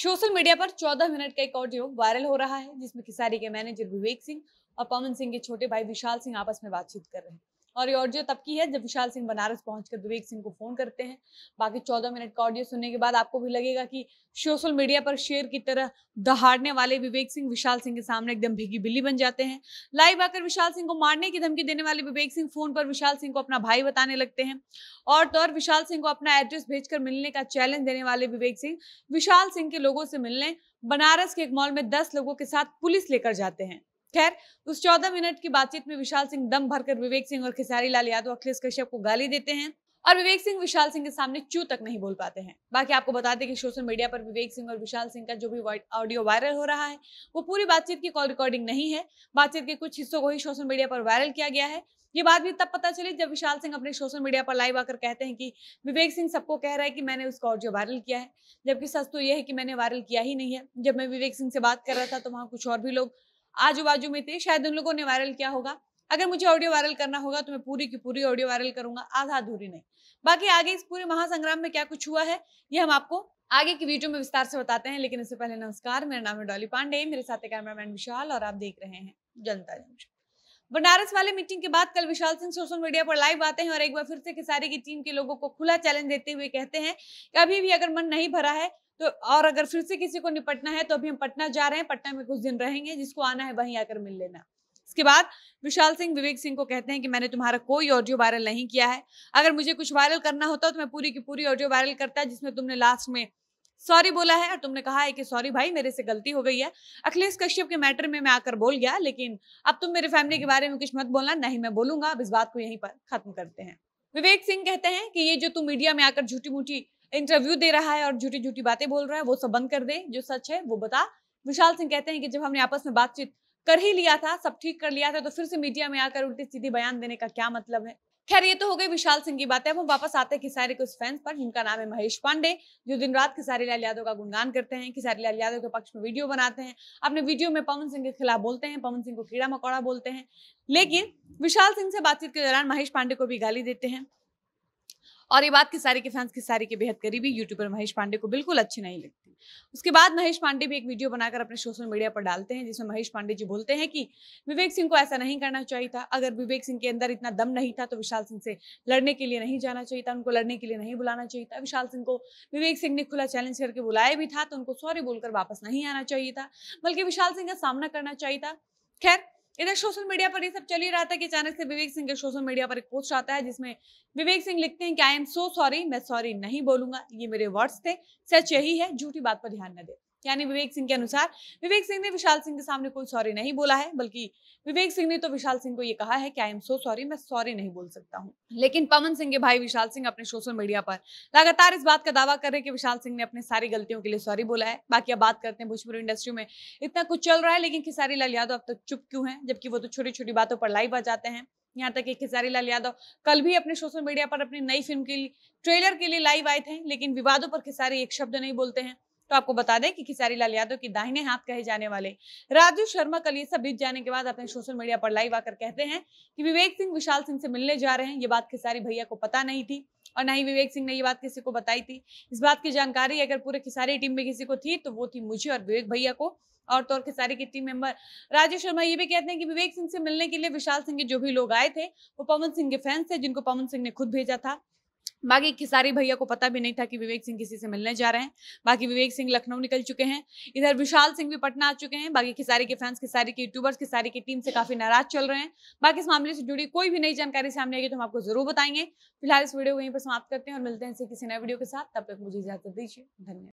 social media पर 14 minute का एक ऑडियो वायरल हो रहा है जिसमें खिसारी के मैनेजर विवेक सिंह और पवन सिंह के छोटे भाई विशाल सिंह आपस में बातचीत कर रहे हैं और ये ऑडियो तब की है जब विशाल सिंह बनारस पहुंचकर विवेक सिंह को फोन करते हैं बाकी चौदह मिनट का ऑडियो सुनने के बाद आपको भी लगेगा कि सोशल मीडिया पर शेर की तरह दहाड़ने वाले विवेक सिंह विशाल सिंह के सामने एकदम भीगी बिल्ली बन जाते हैं लाइव आकर विशाल सिंह को मारने की धमकी देने वाले विवेक सिंह फोन पर विशाल सिंह को अपना भाई बताने लगते हैं और तो और विशाल सिंह को अपना एड्रेस भेजकर मिलने का चैलेंज देने वाले विवेक सिंह विशाल सिंह के लोगों से मिलने बनारस के एक मॉल में दस लोगों के साथ पुलिस लेकर जाते हैं खैर उस चौदह मिनट की बातचीत में विशाल सिंह दम भरकर विवेक सिंह और खेसारी लाल यादव अखिलेश कश्यप को गाली देते हैं और विवेक सिंह विशाल सिंह के सामने चू तक नहीं बोल पाते हैं बाकी आपको बता दें कि सोशल मीडिया पर विवेक सिंह और विशाल सिंह का जो भी ऑडियो वायरल हो रहा है वो पूरी बातचीत की कॉल रिकॉर्डिंग नहीं है बातचीत के कुछ हिस्सों को ही सोशल मीडिया पर वायरल किया गया है ये बात भी तब पता चली जब विशाल सिंह अपने सोशल मीडिया पर लाइव आकर कहते हैं कि विवेक सिंह सबको कह रहा है कि मैंने उसका ऑडियो वायरल किया है जबकि सच तो यह है कि मैंने वायरल किया ही नहीं है जब मैं विवेक सिंह से बात कर रहा था तो वहाँ कुछ और भी लोग आजू बाजू में थे शायद उन लोगों ने वायरल किया होगा अगर मुझे ऑडियो वायरल करना होगा तो मैं पूरी की पूरी ऑडियो वायरल करूंगा आधा अधूरी नहीं बाकी आगे इस पूरे महासंग्राम में क्या कुछ हुआ है ये हम आपको आगे की वीडियो में विस्तार से बताते हैं लेकिन इससे पहले नमस्कार मेरा नाम है डॉली पांडे मेरे साथ कैमरामैन विशाल और आप देख रहे हैं जनता जंक्शन बनारस वाले मीटिंग के बाद कल विशाल सिंह सोशल मीडिया पर लाइव आते हैं और एक बार फिर से खिसारी की टीम के लोगों को खुला चैलेंज देते हुए कहते हैं कि अभी भी अगर मन नहीं भरा है तो और अगर फिर से किसी को निपटना है तो अभी हम पटना जा रहे हैं पटना में कुछ दिन रहेंगे जिसको आना है वहीं आकर मिल लेना इसके बाद विशाल सिंह विवेक सिंह को कहते हैं कि मैंने तुम्हारा कोई ऑडियो वायरल नहीं किया है अगर मुझे कुछ वायरल करना होता तो मैं पूरी की पूरी ऑडियो वायरल करता जिसमें तुमने लास्ट में सॉरी बोला है और तुमने कहा है कि सॉरी भाई मेरे से गलती हो गई है अखिलेश कश्यप के मैटर में मैं आकर बोल गया लेकिन अब तुम मेरे फैमिली के बारे में कुछ मत बोलना नहीं मैं बोलूंगा अब इस बात को यहीं पर खत्म करते हैं विवेक सिंह कहते हैं कि ये जो तुम मीडिया में आकर झूठी मूठी इंटरव्यू दे रहा है और झूठी झूठी बातें बोल रहा है वो सब बंद कर दे जो सच है वो बता विशाल सिंह कहते हैं कि जब हमने आपस में बातचीत कर ही लिया था सब ठीक कर लिया था तो फिर से मीडिया में आकर उल्टी सीधी बयान देने का क्या मतलब है खैर ये तो हो गई विशाल सिंह की बात है वो वापस आते हैं के उस फैंस पर जिनका नाम है महेश पांडे जो दिन रात खिसारी लाल यादव का गुणगान करते हैं खिसारी लाल यादव के पक्ष में वीडियो बनाते हैं अपने वीडियो में पवन सिंह के खिलाफ बोलते हैं पवन सिंह को कीड़ा मकोड़ा बोलते हैं लेकिन विशाल सिंह से बातचीत के दौरान महेश पांडे को भी गाली देते हैं और ये बात किसारी के फैंस किसारी के बेहद करीबी यूट्यूबर महेश पांडे को बिल्कुल अच्छी नहीं लगती उसके बाद महेश पांडे भी एक वीडियो बनाकर अपने सोशल मीडिया पर डालते हैं जिसमें महेश पांडे जी बोलते हैं कि विवेक सिंह को ऐसा नहीं करना चाहिए था अगर विवेक सिंह के अंदर इतना दम नहीं था तो विशाल सिंह से लड़ने के लिए नहीं जाना चाहिए था उनको लड़ने के लिए नहीं बुलाना चाहिए था विशाल सिंह को विवेक सिंह ने खुला चैलेंज करके बुलाया भी था तो उनको सॉरी बोलकर वापस नहीं आना चाहिए था बल्कि विशाल सिंह का सामना करना चाहिए था खैर इधर सोशल मीडिया पर ये सब चल ही रहा था कि अचानक से विवेक सिंह के सोशल मीडिया पर एक पोस्ट आता है जिसमें विवेक सिंह लिखते हैं कि आई एम सो सॉरी मैं सॉरी नहीं बोलूंगा ये मेरे वर्ड्स थे सच यही है झूठी बात पर ध्यान न दे यानी विवेक सिंह के अनुसार विवेक सिंह ने विशाल सिंह के सामने कोई सॉरी नहीं बोला है बल्कि विवेक सिंह ने तो विशाल सिंह को ये कहा है कि आई एम सो सॉरी मैं सॉरी नहीं बोल सकता हूँ लेकिन पवन सिंह के भाई विशाल सिंह अपने सोशल मीडिया पर लगातार इस बात का दावा कर रहे हैं कि विशाल सिंह ने अपनी सारी गलतियों के लिए सॉरी बोला है बाकी अब बात करते हैं भोजपुर इंडस्ट्री में इतना कुछ चल रहा है लेकिन खिसारी लाल यादव अब तक चुप क्यों है जबकि वो तो छोटी छोटी बातों पर लाइव आ जाते हैं यहाँ तक कि खिसारी लाल यादव कल भी अपने सोशल मीडिया पर अपनी नई फिल्म के लिए ट्रेलर के लिए लाइव आए थे लेकिन विवादों पर खिसारी एक शब्द नहीं बोलते हैं तो आपको बता दें कि खिसारी लाल यादव की दाहिने हाथ कहे जाने वाले राजू शर्मा कल ये सब बीत जाने के बाद अपने सोशल मीडिया पर लाइव आकर कहते हैं कि विवेक सिंह विशाल सिंह से मिलने जा रहे हैं ये बात खिसारी भैया को पता नहीं थी और ना ही विवेक सिंह ने ये बात किसी को बताई थी इस बात की जानकारी अगर पूरे खिसारी टीम में किसी को थी तो वो थी मुझे और विवेक भैया को और तो और खिसारी की टीम मेंबर राजू शर्मा ये भी कहते हैं कि विवेक सिंह से मिलने के लिए विशाल सिंह के जो भी लोग आए थे वो पवन सिंह के फैंस थे जिनको पवन सिंह ने खुद भेजा था बाकी खिसारी भैया को पता भी नहीं था कि विवेक सिंह किसी से मिलने जा रहे हैं बाकी विवेक सिंह लखनऊ निकल चुके हैं इधर विशाल सिंह भी पटना आ चुके हैं बाकी खिसारी के फैंस खिसारी के यूट्यूबर्स खिसारी की टीम से काफी नाराज चल रहे हैं बाकी इस मामले से जुड़ी कोई भी नई जानकारी सामने आएगी तो हम आपको जरूर बताएंगे फिलहाल इस वीडियो को यहीं पर समाप्त करते हैं और मिलते हैं किसी नए वीडियो के साथ तब तक मुझे इजाजत दीजिए धन्यवाद